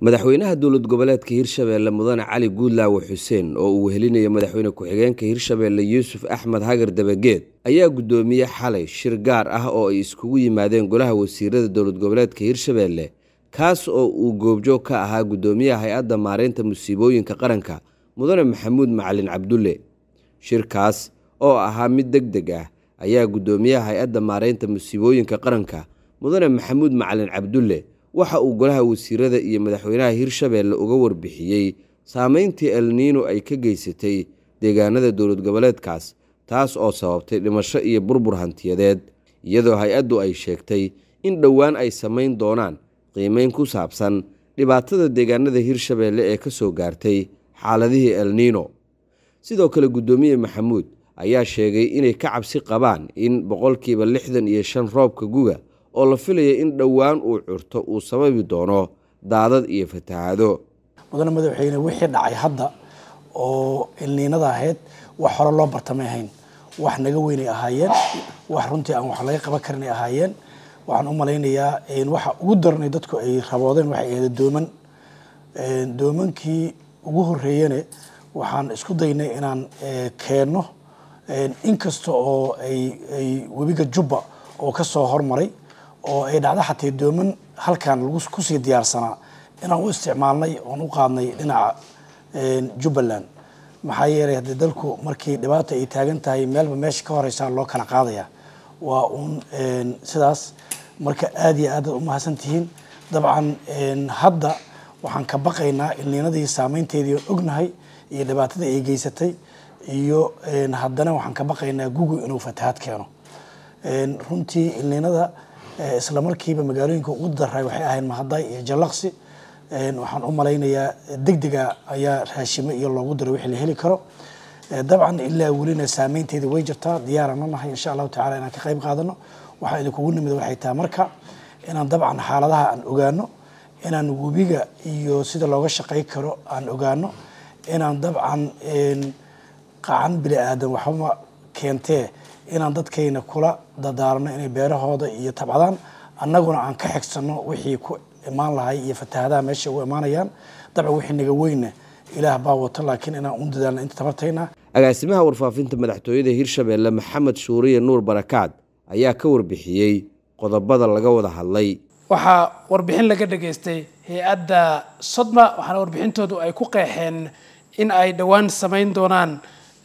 madaxweynaha dowlad goboleedka hirshabeelle mudane cali guudlaawe xuseen oo uu wehelinaya madaxweyne ku-xigeenka hirshabeelle yuusuf axmed hagar dabageed ayaa guddoomiye xalay shir gaar ah oo ay iskugu yimaadeen golaha wasiirada dowlad goboleedka hirshabeelle kaas oo uu goobjoog ka ahaa guddoomiyaha hay-adda maareynta musiibooyinka qaranka mudane maxamuud macalin cabdulle shirkaas oo ahaa mid deg deg ah ayaa guddoomiyaha hay-adda maareynta musiibooyinka qaranka mudane maxamuud macalin cabdulle waxa uu golaha wasiirada iyo madaxweynaha hirshabeelle uga warbixiyey saameyntii elniino ay ka geysatay deegaanada dowlad goboleedkaas taas oo sababtay dhimasho iyo burbur hantiyadeed iyadoo hay-addu ay sheegtay in dhowaan ay samayn doonaan qiimeyn ku saabsan dhibaatada deegaanada hirshabeelle ee ka soo gaartay xaaladihii elniino sidoo kale guddoomiye maxamuud ayaa sheegay inay ka cabsi qabaan in boqolkiiba lixdan iyo shan roobka guga oo la filaya in dhowaan uu curto uu sababi doono daadad iyo fatahaado mudane madaxweyne wixii dhacay hadda oo ilniinada ahayd wax hore loo bartamay ahayn wax naga weynay ahaayeen wax runtii aan wax laga qaban karinay ahaayeen waxaan u malaynayaa waxa ugu daranay dadku ay raboodeen waxay ahayd dooman doomankii ugu horreeyane waxaan isku daynay inaan e, keenno inkasta oo ay ay webiga jubba oo ka soo hormaray oo ay dhacda xatee dooman halkan kusii diyaarsanaa inaan u isticmaalnay oon u qaadnay dhinaca jubbaland maxaa yeelay haddii dalku markii dhibaata ay taagan tahay meelba meesha ka horeysaa loo kala qaadaya waa uun sidaas marka aada iyo aadaad umahadsan tihiin dabcan hadda waxaan ka baqaynaa ilniinadii saameynteedii oon ognahay iyo dhibaatada ay geysatay iyo haddana waxaan ka baqaynaa google inuu fatahaad keeno runtii ilniinada Eh, isla markiiba magaalooyinka ugu daray waxay ahayn mahaday iyo jallaqsi eh, waxaan u malaynayaa eh, degdega ayaa raashimo iyo loogu diro wixii la heli karo dabcan ilaa welina saameynteeda way jirtaa diyaarana nahay insha allahu tacala inaan ka qayb qaadano waxaa idinkugu nimid waxay tahay marka inaan dabcan xaaladaha aan ogaano inaan webiga iyo sida looga shaqay karo aan ogaano inaan dabcan qacan bili aadan waxbama keentee inaan dadkayna kula dadaarno inay beerahooda iyo tabcadaan annaguna aan ka xigsanno wixii ku imaan lahay iyo fatahadaha meesha ugu imaanayaan dabcan wixii naga weyna ilaah baa wato laakiin inaan u dadaalno inta tabartayna agaasimaha warfaafinta madaxtooyada hirshabeelle maxamed shuuriye nuur barakaad ayaa ka warbixiyey qodobada laga wada hadlay waxaa warbixin laga dhegaystay hay-adda sodma waxaana warbixintoodu ay ku qeexeen in ay dhowaan samayn doonaan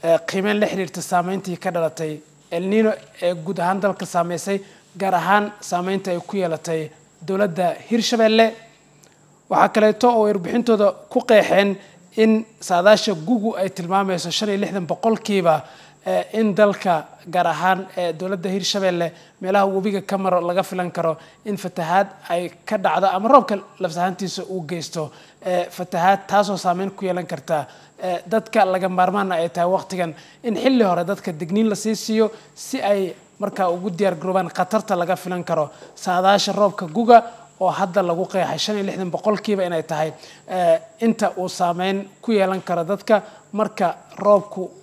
eh, qiimeyn la xiriirta saameyntii ka dhalatay elnino ee guud ahaan dalka saameysay gaar ahaan saameynta ay ku yeelatay dowladda hirshabeelle waxaa kaleeto oo warbixintooda ku qeexeen in saadaasha gugu ay tilmaamayso shan iyo lixdan boqolkiiba Eh, in dalka gaar ahaan ee eh, dowladda hirshabeelle meelaha webiga ka maro laga filan karo in fatahaad ay ka dhacdo ama roobka lafsahaantiisa uu geysto eh, fatahaad taasoo saameyn ku yeelan karta dadka laga maarmaana ay ah tahay waqtigan in xilli hore dadka degniin la sii siiyo si ay markaa ugu diyaargaroobaan khatarta laga filan karo saadaasha roobka guga oo hadda lagu qeexay shan iyo lixdan boqolkiiba inay tahay inta uu saameyn ku yeelan karo dadka marka roobku